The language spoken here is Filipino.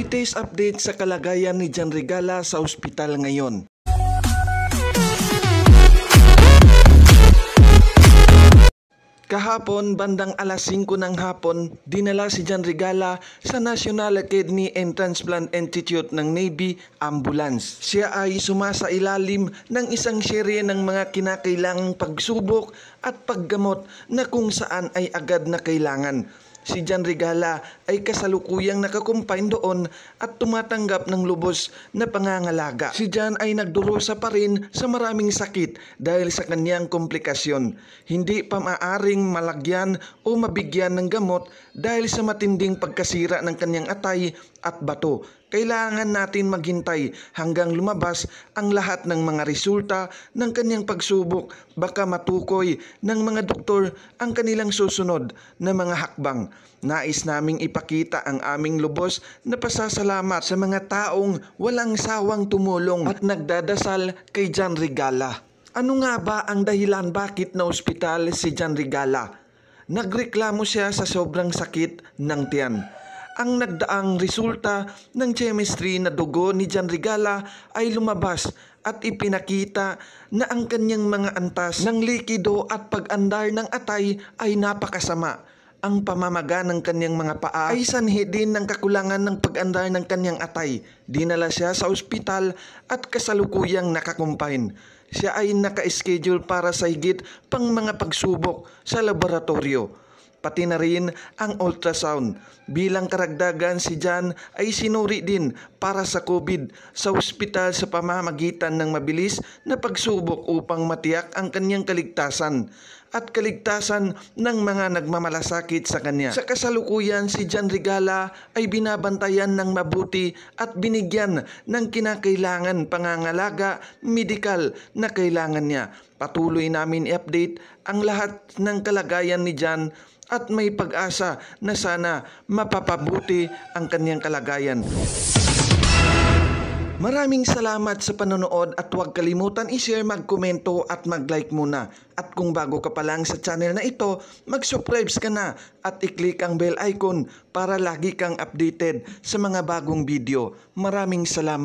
Latest update sa kalagayan ni Jan Regala sa ospital ngayon. Kahapon, bandang alas 5 ng hapon, dinala si Jan Regala sa National Kidney and Transplant Institute ng Navy Ambulance. Siya ay sumasa ilalim ng isang serye ng mga kinakailangang pagsubok at paggamot na kung saan ay agad na kailangan Si Jan Regala ay kasalukuyang nakakumpine doon at tumatanggap ng lubos na pangangalaga. Si Jan ay nagdurusa pa rin sa maraming sakit dahil sa kanyang komplikasyon. Hindi pa maaring malagyan o mabigyan ng gamot dahil sa matinding pagkasira ng kanyang atay at bato kailangan natin maghintay hanggang lumabas ang lahat ng mga resulta ng kanyang pagsubok. Baka matukoy ng mga doktor ang kanilang susunod na mga hakbang. Nais naming ipakita ang aming lubos na pasasalamat sa mga taong walang sawang tumulong at nagdadasal kay John Rigala. Ano nga ba ang dahilan bakit na ospital si John Rigala? Nagreklamo siya sa sobrang sakit ng tiyan ang nagdaang resulta ng chemistry na dugo ni Jan Regala ay lumabas at ipinakita na ang kanyang mga antas ng likido at pag-andar ng atay ay napakasama. Ang pamamaga ng kanyang mga paa ay sanhi din ng kakulangan ng pag-andar ng kanyang atay. Dinala siya sa ospital at kasalukuyang nakakumpain. Siya ay naka-schedule para sa higit pang mga pagsubok sa laboratorio pati na rin ang ultrasound. Bilang karagdagan si Jan ay sinuri din para sa COVID sa ospital sa pamamagitan ng mabilis na pagsubok upang matiyak ang kanyang kaligtasan at kaligtasan ng mga nagmamalasakit sa kanya. Sa kasalukuyan, si John Regala ay binabantayan ng mabuti at binigyan ng kinakailangan pangangalaga medikal na kailangan niya. Patuloy namin i-update ang lahat ng kalagayan ni John at may pag-asa na sana mapapabuti ang kanyang kalagayan. Maraming salamat sa panonood at huwag kalimutan i-share, mag magkomento at mag-like muna. At kung bago ka pa lang sa channel na ito, mag-subscribe ka na at i-click ang bell icon para lagi kang updated sa mga bagong video. Maraming salamat.